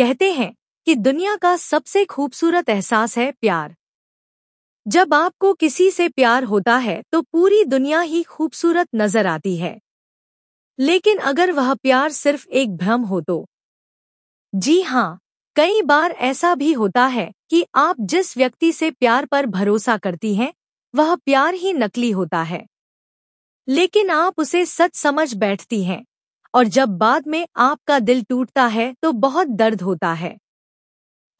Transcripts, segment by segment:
कहते हैं कि दुनिया का सबसे खूबसूरत एहसास है प्यार जब आपको किसी से प्यार होता है तो पूरी दुनिया ही खूबसूरत नजर आती है लेकिन अगर वह प्यार सिर्फ एक भ्रम हो तो जी हाँ कई बार ऐसा भी होता है कि आप जिस व्यक्ति से प्यार पर भरोसा करती हैं वह प्यार ही नकली होता है लेकिन आप उसे सच समझ बैठती हैं और जब बाद में आपका दिल टूटता है तो बहुत दर्द होता है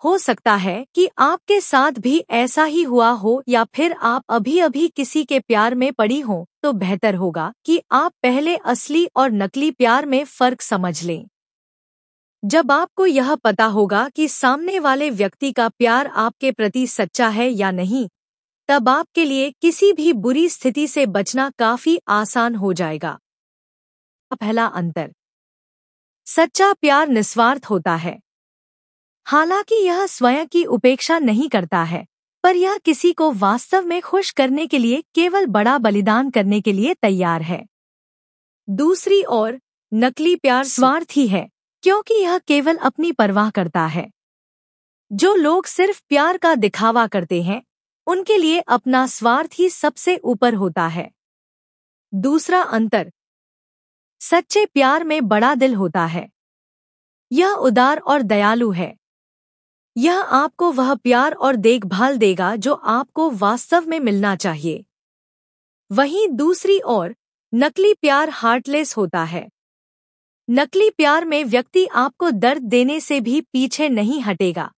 हो सकता है कि आपके साथ भी ऐसा ही हुआ हो या फिर आप अभी अभी किसी के प्यार में पड़ी हो तो बेहतर होगा कि आप पहले असली और नकली प्यार में फर्क समझ लें जब आपको यह पता होगा कि सामने वाले व्यक्ति का प्यार आपके प्रति सच्चा है या नहीं तब आपके लिए किसी भी बुरी स्थिति से बचना काफी आसान हो जाएगा पहला अंतर सच्चा प्यार निस्वार्थ होता है हालांकि यह स्वयं की उपेक्षा नहीं करता है पर यह किसी को वास्तव में खुश करने के लिए केवल बड़ा बलिदान करने के लिए तैयार है दूसरी ओर नकली प्यार स्वार्थ ही है क्योंकि यह केवल अपनी परवाह करता है जो लोग सिर्फ प्यार का दिखावा करते हैं उनके लिए अपना स्वार्थ ही सबसे ऊपर होता है दूसरा अंतर सच्चे प्यार में बड़ा दिल होता है यह उदार और दयालु है यह आपको वह प्यार और देखभाल देगा जो आपको वास्तव में मिलना चाहिए वहीं दूसरी ओर नकली प्यार हार्टलेस होता है नकली प्यार में व्यक्ति आपको दर्द देने से भी पीछे नहीं हटेगा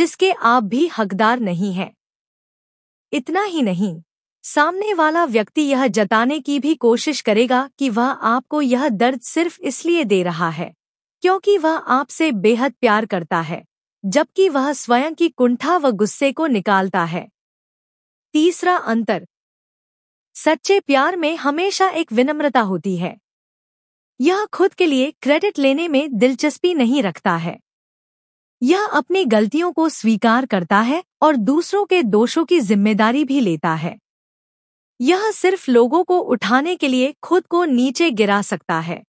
जिसके आप भी हकदार नहीं हैं इतना ही नहीं सामने वाला व्यक्ति यह जताने की भी कोशिश करेगा कि वह आपको यह दर्द सिर्फ इसलिए दे रहा है क्योंकि वह आपसे बेहद प्यार करता है जबकि वह स्वयं की कुंठा व गुस्से को निकालता है तीसरा अंतर सच्चे प्यार में हमेशा एक विनम्रता होती है यह खुद के लिए क्रेडिट लेने में दिलचस्पी नहीं रखता है यह अपनी गलतियों को स्वीकार करता है और दूसरों के दोषों की जिम्मेदारी भी लेता है यह सिर्फ लोगों को उठाने के लिए खुद को नीचे गिरा सकता है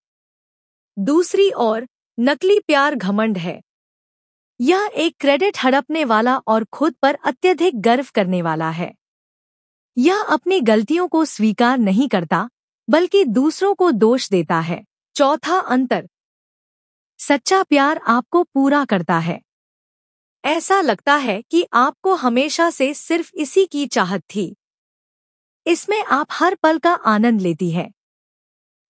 दूसरी ओर नकली प्यार घमंड है यह एक क्रेडिट हड़पने वाला और खुद पर अत्यधिक गर्व करने वाला है यह अपनी गलतियों को स्वीकार नहीं करता बल्कि दूसरों को दोष देता है चौथा अंतर सच्चा प्यार आपको पूरा करता है ऐसा लगता है कि आपको हमेशा से सिर्फ इसी की चाहत थी इसमें आप हर पल का आनंद लेती हैं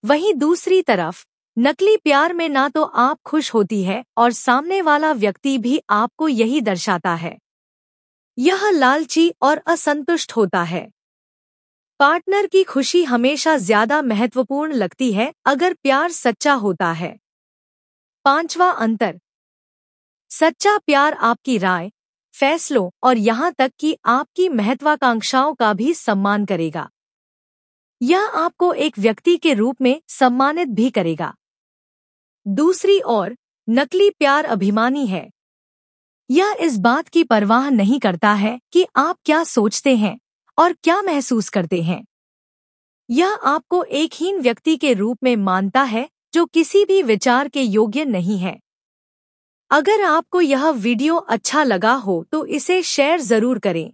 वहीं दूसरी तरफ नकली प्यार में ना तो आप खुश होती है और सामने वाला व्यक्ति भी आपको यही दर्शाता है यह लालची और असंतुष्ट होता है पार्टनर की खुशी हमेशा ज्यादा महत्वपूर्ण लगती है अगर प्यार सच्चा होता है पांचवा अंतर सच्चा प्यार आपकी राय फैसलों और यहाँ तक कि आपकी महत्वाकांक्षाओं का भी सम्मान करेगा यह आपको एक व्यक्ति के रूप में सम्मानित भी करेगा दूसरी ओर नकली प्यार अभिमानी है यह इस बात की परवाह नहीं करता है कि आप क्या सोचते हैं और क्या महसूस करते हैं यह आपको एक हीन व्यक्ति के रूप में मानता है जो किसी भी विचार के योग्य नहीं है अगर आपको यह वीडियो अच्छा लगा हो तो इसे शेयर जरूर करें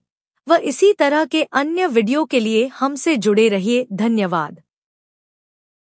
व इसी तरह के अन्य वीडियो के लिए हमसे जुड़े रहिए धन्यवाद